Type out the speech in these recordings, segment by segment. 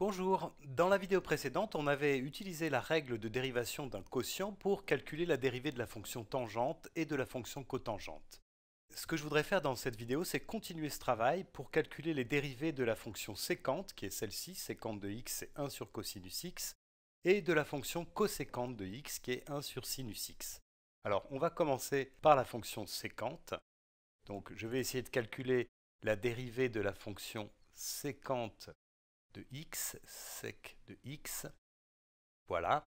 Bonjour, dans la vidéo précédente, on avait utilisé la règle de dérivation d'un quotient pour calculer la dérivée de la fonction tangente et de la fonction cotangente. Ce que je voudrais faire dans cette vidéo, c'est continuer ce travail pour calculer les dérivées de la fonction sécante, qui est celle-ci, sécante de x, c'est 1 sur cosinus x, et de la fonction cosécante de x, qui est 1 sur sinus x. Alors, on va commencer par la fonction sécante. Donc, je vais essayer de calculer la dérivée de la fonction sécante de x, sec de x. Voilà.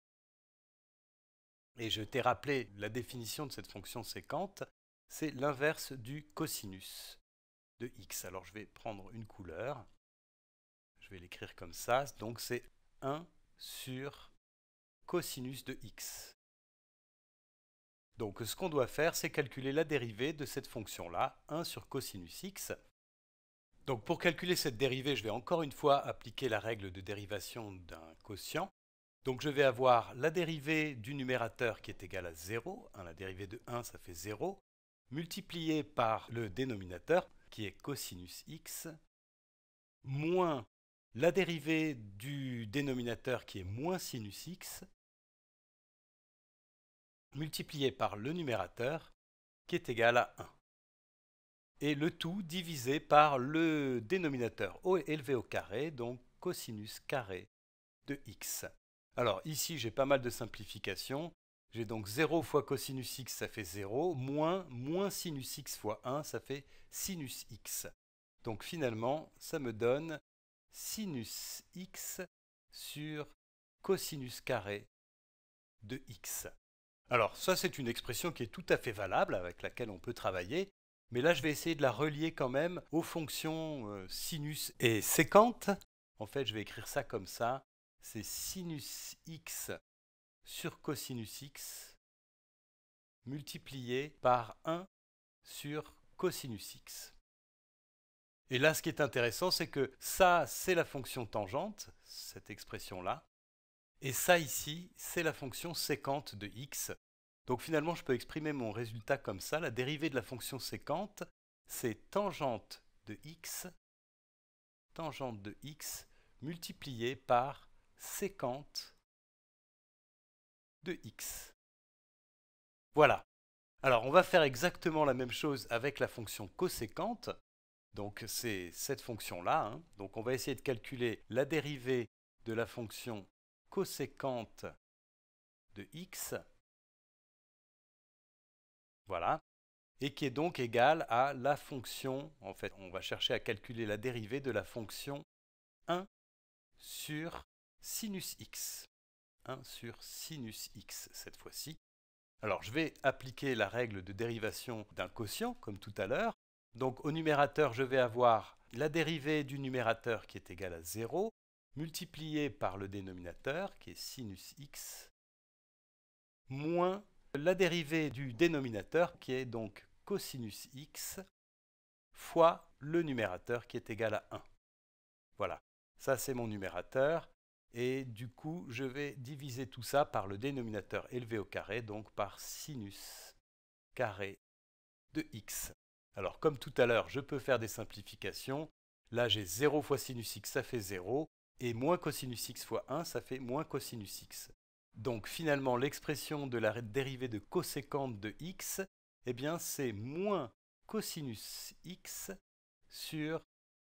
Et je t'ai rappelé la définition de cette fonction séquente, c'est l'inverse du cosinus de x. Alors je vais prendre une couleur, je vais l'écrire comme ça, donc c'est 1 sur cosinus de x. Donc ce qu'on doit faire, c'est calculer la dérivée de cette fonction-là, 1 sur cosinus x. Donc pour calculer cette dérivée, je vais encore une fois appliquer la règle de dérivation d'un quotient. Donc je vais avoir la dérivée du numérateur qui est égale à 0, la dérivée de 1 ça fait 0, multipliée par le dénominateur qui est cosinus x, moins la dérivée du dénominateur qui est moins sinus x, multipliée par le numérateur qui est égal à 1 et le tout divisé par le dénominateur O élevé au carré, donc cosinus carré de x. Alors ici, j'ai pas mal de simplifications. J'ai donc 0 fois cosinus x, ça fait 0, moins, moins sinus x fois 1, ça fait sinus x. Donc finalement, ça me donne sinus x sur cosinus carré de x. Alors ça, c'est une expression qui est tout à fait valable, avec laquelle on peut travailler, mais là je vais essayer de la relier quand même aux fonctions euh, sinus et sécante. En fait, je vais écrire ça comme ça. C'est sinus x sur cosinus x multiplié par 1 sur cosinus x. Et là, ce qui est intéressant, c'est que ça, c'est la fonction tangente, cette expression-là, et ça ici, c'est la fonction sécante de x, donc finalement, je peux exprimer mon résultat comme ça. La dérivée de la fonction séquente, c'est tangente de x, tangente de x multipliée par séquente de x. Voilà. Alors on va faire exactement la même chose avec la fonction cosécante. Donc c'est cette fonction-là. Hein. Donc on va essayer de calculer la dérivée de la fonction cosécante de x voilà. Et qui est donc égale à la fonction, en fait, on va chercher à calculer la dérivée de la fonction 1 sur sinus x. 1 sur sinus x cette fois-ci. Alors je vais appliquer la règle de dérivation d'un quotient, comme tout à l'heure. Donc au numérateur, je vais avoir la dérivée du numérateur qui est égale à 0, multipliée par le dénominateur qui est sinus x, moins la dérivée du dénominateur qui est donc cosinus x fois le numérateur qui est égal à 1. Voilà, ça c'est mon numérateur. Et du coup, je vais diviser tout ça par le dénominateur élevé au carré, donc par sinus carré de x. Alors comme tout à l'heure, je peux faire des simplifications. Là, j'ai 0 fois sinus x, ça fait 0. Et moins cosinus x fois 1, ça fait moins cosinus x. Donc finalement, l'expression de la dérivée de cosécante de x, eh bien c'est moins cosinus x sur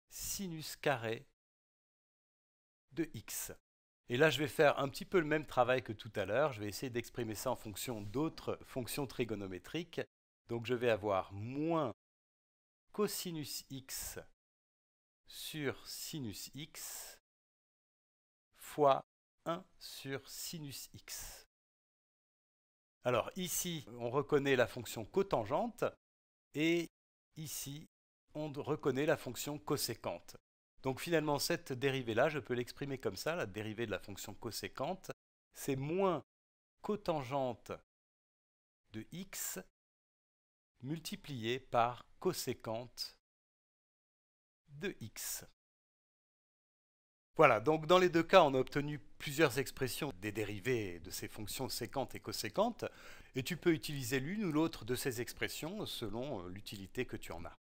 sinus carré de x. Et là, je vais faire un petit peu le même travail que tout à l'heure. Je vais essayer d'exprimer ça en fonction d'autres fonctions trigonométriques. Donc je vais avoir moins cosinus x sur sinus x fois sur sinus x. Alors ici, on reconnaît la fonction cotangente et ici, on reconnaît la fonction coséquente. Donc finalement, cette dérivée-là, je peux l'exprimer comme ça, la dérivée de la fonction coséquente, c'est moins cotangente de x multiplié par coséquente de x. Voilà, donc dans les deux cas, on a obtenu plusieurs expressions des dérivés de ces fonctions séquentes et coséquentes, et tu peux utiliser l'une ou l'autre de ces expressions selon euh, l'utilité que tu en as.